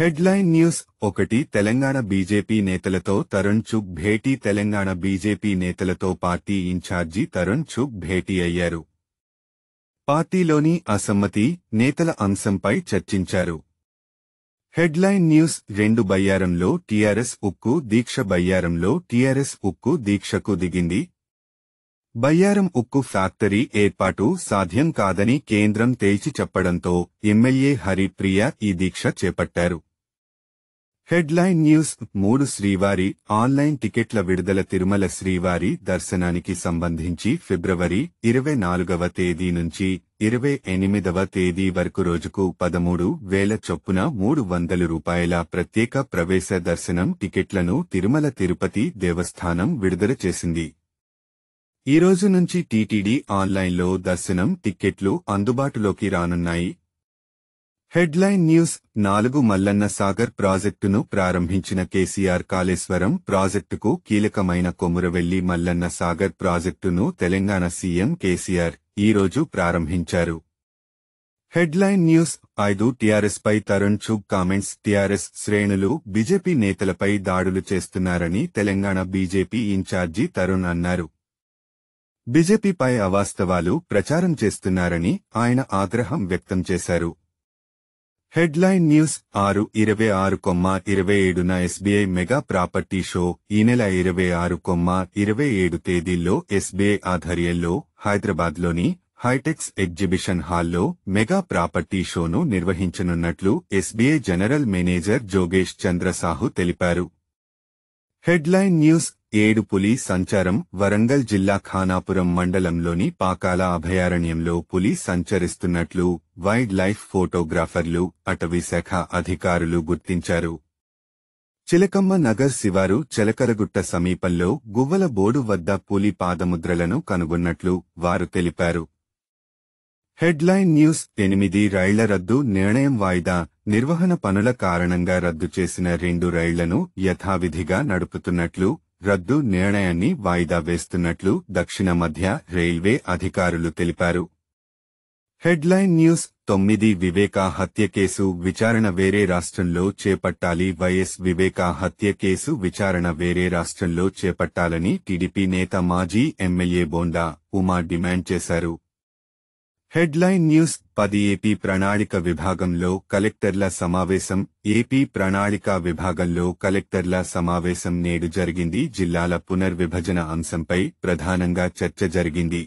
headline news ఒకటి Telangana BJP నేతలతో తరుణ్ చుక్ భేటీ తెలంగాణ బీజేపీ నేతలతో పార్టీ ఇన్ఛార్జి తరుణ్ చుక్ భేటీ అయ్యారు పార్టీలోని అసమ్మతి నేతల అంశంపై చర్చించారు హెడ్లైన్ న్యూస్ రెండు బయ్యారంలో టీఆర్ఎస్ ఉక్కు దీక్ష బయ్యారంలో టీఆర్ఎస్ ఉక్కు దీక్షకు దిగింది బయ్యారం ఉక్కు ఫ్యాక్టరీ ఏర్పాటు సాధ్యం కాదని కేంద్రం తేల్చి చెప్పడంతో ఎమ్మెల్యే హరిప్రియ ఈ దీక్ష చేపట్టారు హెడ్లైన్ న్యూస్ మూడు శ్రీవారి ఆన్లైన్ టికెట్ల విడుదల తిరుమల శ్రీవారి దర్శనానికి సంబంధించి ఫిబ్రవరి ఇరవై నాలుగవ తేదీ నుంచి ఇరవై ఎనిమిదవ తేదీ వరకు రోజుకు పదమూడు వేల చొప్పున మూడు వందల రూపాయల ప్రత్యేక ప్రవేశ దర్శనం టికెట్లను తిరుమల తిరుపతి దేవస్థానం విడుదల చేసింది ఈరోజు నుంచి టీటీడీ ఆన్లైన్లో దర్శనం టిక్కెట్లు అందుబాటులోకి రానున్నాయి హెడ్లైన్ న్యూస్ నాలుగు మల్లన్న సాగర్ ప్రాజెక్టును ప్రారంభించిన కేసీఆర్ కాళేశ్వరం ప్రాజెక్టుకు కీలకమైన కొమురవెల్లి మల్లన్న సాగర్ ప్రాజెక్టును తెలంగాణ సీఎం కేసీఆర్ ఈరోజు ప్రారంభించారు హెడ్లైన్ న్యూస్ ఐదు టీఆర్ఎస్పై తరుణ్ చూగ్ కామెంట్స్ టీఆర్ఎస్ శ్రేణులు బీజేపీ నేతలపై దాడులు చేస్తున్నారని తెలంగాణ బీజేపీ ఇన్ఛార్జి తరుణ్ అన్నారు బీజేపీపై అవాస్తవాలు ప్రచారం చేస్తున్నారని ఆయన ఆగ్రహం వ్యక్తం చేశారు హెడ్లైన్ న్యూస్ ఆరు ఇరవై ఆరు కొమ్మ ఇరవై ఏడున ఎస్బీఐ మెగా ప్రాపర్టీ షో ఈ నెల ఇరవై ఆరు కొమ్మ ఇరవై ఏడు తేదీల్లో ఎస్బీఐ ఆధ్వర్యంలో హైదరాబాద్లోని హైటెక్స్ ఎగ్జిబిషన్ హాల్లో మెగా ప్రాపర్టీ షోను నిర్వహించనున్నట్లు ఎస్బీఐ జనరల్ మేనేజర్ జోగేష్ చంద్ర సాహు తెలిపారు హెడ్లైన్ న్యూస్ ఏడుపులి సంచారం వరంగల్ జిల్లా ఖానాపురం మండలంలోని పాకాల అభయారణ్యంలో పులి సంచరిస్తున్నట్లు వైల్డ్ లైఫ్ ఫోటోగ్రాఫర్లు అటవీశాఖ అధికారులు గుర్తించారు చిలకమ్మ నగర్ శివారు చిలకరగుట్ట సమీపంలో గువ్వల బోర్డు వద్ద పులి పాదముద్రలను కనుగొన్నట్లు వారు తెలిపారు హెడ్లైన్ న్యూస్ ఎనిమిది రైళ్ల రద్దు నిర్ణయం వాయిదా నిర్వహణ పనుల కారణంగా రద్దు చేసిన రెండు రైళ్లను యథావిధిగా నడుపుతున్నట్లు రద్దు నిర్ణయాన్ని వాయిదా వేస్తున్నట్లు దక్షిణ మధ్య రైల్వే అధికారులు తెలిపారు హెడ్లైన్ న్యూస్ తొమ్మిది వివేకా హత్య కేసు విచారణ వేరే రాష్ట్రంలో చేపట్టాలి వైఎస్ వివేకా హత్య కేసు విచారణ వేరే రాష్ట్రంలో చేపట్టాలని టీడీపీ నేత మాజీ ఎమ్మెల్యే బోండా ఉమా డిమాండ్ చేశారు హెడ్లైన్ న్యూస్ పది ఏపీ ప్రణాళిక విభాగంలో కలెక్టర్ల సమావేశం ఏపీ ప్రణాళిక విభాగంలో కలెక్టర్ల సమావేశం నేడు జరిగింది జిల్లాల పునర్విభజన అంశంపై ప్రధానంగా చర్చ జరిగింది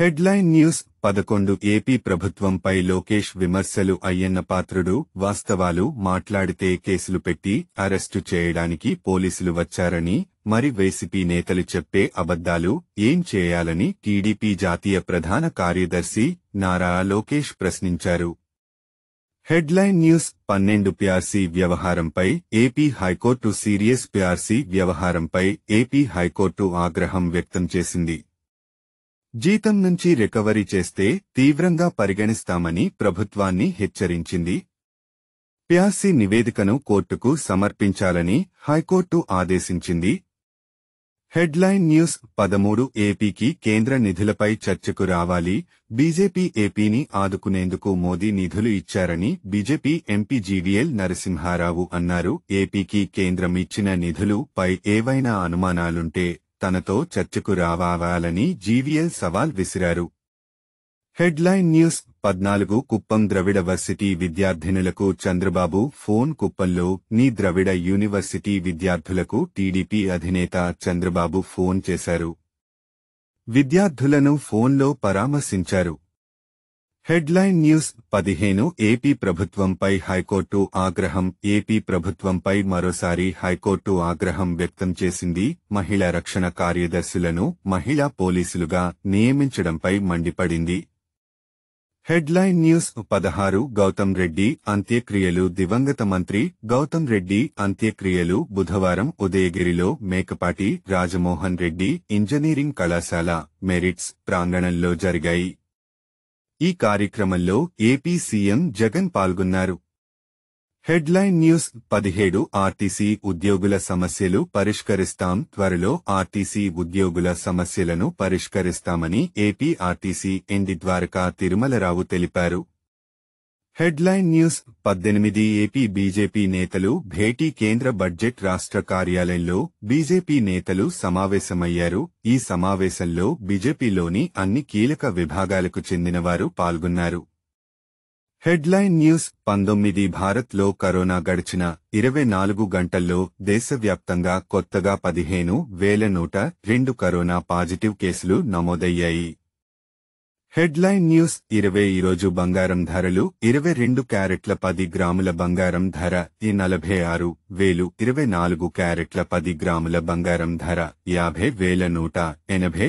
హెడ్లైన్ న్యూస్ పదకొండు ఏపీ ప్రభుత్వంపై లోకేష్ విమర్శలు అయ్యన్న పాత్రుడు వాస్తవాలు మాట్లాడితే కేసులు పెట్టి అరెస్టు చేయడానికి పోలీసులు వచ్చారని మరి వైసీపీ నేతలు చెప్పే అబద్దాలు ఏం చేయాలని టీడీపీ జాతీయ ప్రధాన కార్యదర్శి నారా లోకేష్ ప్రశ్నించారు హెడ్లైన్ న్యూస్ పన్నెండు పిఆర్సీ వ్యవహారంపై ఏపీ హైకోర్టు సీరియస్ పిఆర్సీ వ్యవహారంపై ఏపీ హైకోర్టు ఆగ్రహం వ్యక్తం చేసింది జీతం నుంచి రికవరీ చేస్తే తీవ్రంగా పరిగణిస్తామని ప్రభుత్వాన్ని హెచ్చరించింది ప్యాసీ నివేదికను కోర్టుకు సమర్పించాలని హైకోర్టు ఆదేశించింది హెడ్లైన్ న్యూస్ పదమూడు ఏపీకి కేంద్ర నిధులపై చర్చకు రావాలి బీజేపీ ఏపీని ఆదుకునేందుకు మోదీ నిధులు ఇచ్చారని బీజేపీ ఎంపీ జీవీఎల్ నరసింహారావు అన్నారు ఏపీకి కేంద్రం ఇచ్చిన నిధులు పై ఏవైనా అనుమానాలుంటే తనతో చర్చకు రావాలని జీవీఎల్ సవాల్ విసిరారు హెడ్లైన్ న్యూస్ పద్నాలుగు కుప్పం ద్రవిడ వర్సిటీ విద్యార్థినులకు చంద్రబాబు ఫోన్ కుప్పంలో నీ ద్రవిడ యూనివర్సిటీ విద్యార్థులకు టీడీపీ అధినేత చంద్రబాబు ఫోన్ చేశారు విద్యార్థులను ఫోన్లో పరామర్శించారు హెడ్లైన్ న్యూస్ పదిహేను ఏపీ ప్రభుత్వంపై హైకోర్టు ఆగ్రహం ఏపీ ప్రభుత్వంపై మరోసారి హైకోర్టు ఆగ్రహం వ్యక్తం చేసింది మహిళా రక్షణ కార్యదర్శులను మహిళా పోలీసులుగా నియమించడంపై మండిపడింది హెడ్లైన్ న్యూస్ పదహారు గౌతమ్ రెడ్డి అంత్యక్రియలు దివంగత మంత్రి గౌతమ్ రెడ్డి అంత్యక్రియలు బుధవారం ఉదయగిరిలో మేకపాటి రాజమోహన్ రెడ్డి ఇంజనీరింగ్ కళాశాల మెరిట్స్ ప్రాంగణంలో జరిగాయి ఈ కార్యక్రమంలో ఏపీ సీఎం జగన్ పాల్గొన్నారు హెడ్లైన్ న్యూస్ పదిహేడు ఆర్టీసీ ఉద్యోగుల సమస్యలు పరిష్కరిస్తాం త్వరలో ఆర్టీసీ ఉద్యోగుల సమస్యలను పరిష్కరిస్తామని AP RTC MD Dwaraka Tirumala Rao తెలిపారు హెడ్లైన్ న్యూస్ పద్దెనిమిది ఏపీ బీజేపీ నేతలు భేటీ కేంద్ర బడ్జెట్ రాష్ట్ర కార్యాలయంలో బీజేపీ నేతలు సమావేశమయ్యారు ఈ సమావేశంలో బీజేపీలోని అన్ని కీలక విభాగాలకు చెందినవారు పాల్గొన్నారు హెడ్లైన్ న్యూస్ పంతొమ్మిది భారత్లో కరోనా గడిచిన ఇరవై నాలుగు గంటల్లో దేశవ్యాప్తంగా కొత్తగా పదిహేను వేల నూట రెండు కరోనా పాజిటివ్ కేసులు నమోదయ్యాయి హెడ్లైన్ న్యూస్ ఇరవై ఈరోజు బంగారం ధరలు ఇరవై రెండు క్యారెట్ల పది గ్రాముల బంగారం ధర ఈ నలభై ఆరు వేలు ఇరవై నాలుగు క్యారెట్ల పది గ్రాముల బంగారం ధర యాభై వేల నూట ఎనభై